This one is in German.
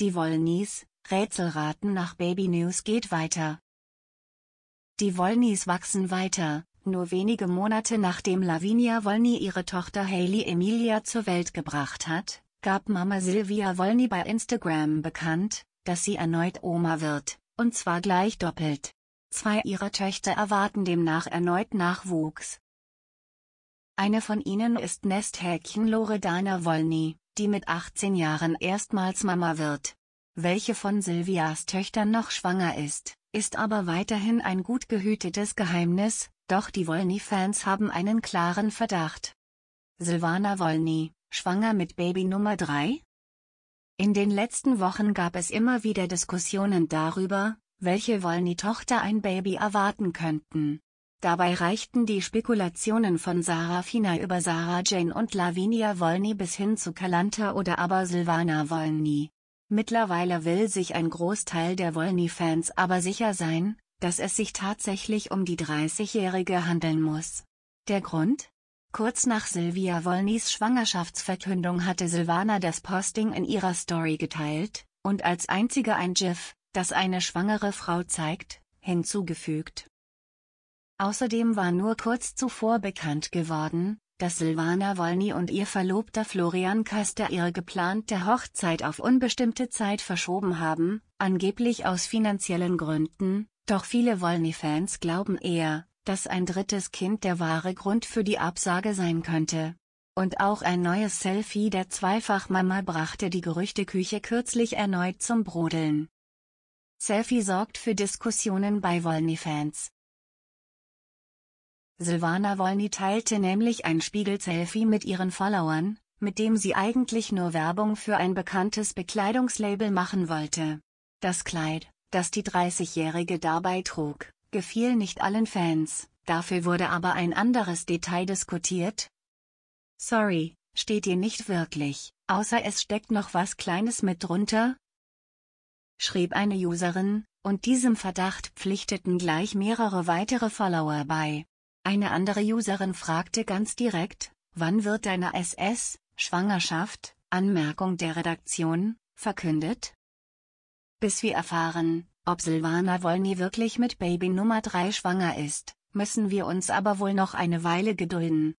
Die Wollnies, Rätselraten nach Baby News geht weiter. Die Wollnies wachsen weiter, nur wenige Monate nachdem Lavinia Wollny ihre Tochter Hailey Emilia zur Welt gebracht hat, gab Mama Silvia Wollny bei Instagram bekannt, dass sie erneut Oma wird, und zwar gleich doppelt. Zwei ihrer Töchter erwarten demnach erneut Nachwuchs. Eine von ihnen ist Nesthäkchen Loredana Wollny, die mit 18 Jahren erstmals Mama wird. Welche von Silvias Töchtern noch schwanger ist, ist aber weiterhin ein gut gehütetes Geheimnis, doch die Wolny-Fans haben einen klaren Verdacht. Silvana Wolny, schwanger mit Baby Nummer 3? In den letzten Wochen gab es immer wieder Diskussionen darüber, welche Wolny-Tochter ein Baby erwarten könnten. Dabei reichten die Spekulationen von Sarah Fina über Sarah Jane und Lavinia Wolny bis hin zu Kalanta oder aber Silvana Wolny. Mittlerweile will sich ein Großteil der Wolny-Fans aber sicher sein, dass es sich tatsächlich um die 30-Jährige handeln muss. Der Grund? Kurz nach Silvia Wolnys Schwangerschaftsverkündung hatte Silvana das Posting in ihrer Story geteilt und als einzige ein GIF, das eine schwangere Frau zeigt, hinzugefügt. Außerdem war nur kurz zuvor bekannt geworden, dass Silvana Wolny und ihr Verlobter Florian Kaster ihre geplante Hochzeit auf unbestimmte Zeit verschoben haben, angeblich aus finanziellen Gründen, doch viele Wolny-Fans glauben eher, dass ein drittes Kind der wahre Grund für die Absage sein könnte. Und auch ein neues Selfie der Zweifachmama brachte die Gerüchteküche kürzlich erneut zum Brodeln. Selfie sorgt für Diskussionen bei Wolny-Fans. Silvana Wolny teilte nämlich ein Spiegel-Selfie mit ihren Followern, mit dem sie eigentlich nur Werbung für ein bekanntes Bekleidungslabel machen wollte. Das Kleid, das die 30-Jährige dabei trug, gefiel nicht allen Fans, dafür wurde aber ein anderes Detail diskutiert. Sorry, steht ihr nicht wirklich, außer es steckt noch was Kleines mit drunter? schrieb eine Userin, und diesem Verdacht pflichteten gleich mehrere weitere Follower bei. Eine andere Userin fragte ganz direkt, wann wird deine SS, Schwangerschaft, Anmerkung der Redaktion, verkündet? Bis wir erfahren, ob Silvana Wolny wirklich mit Baby Nummer 3 schwanger ist, müssen wir uns aber wohl noch eine Weile gedulden.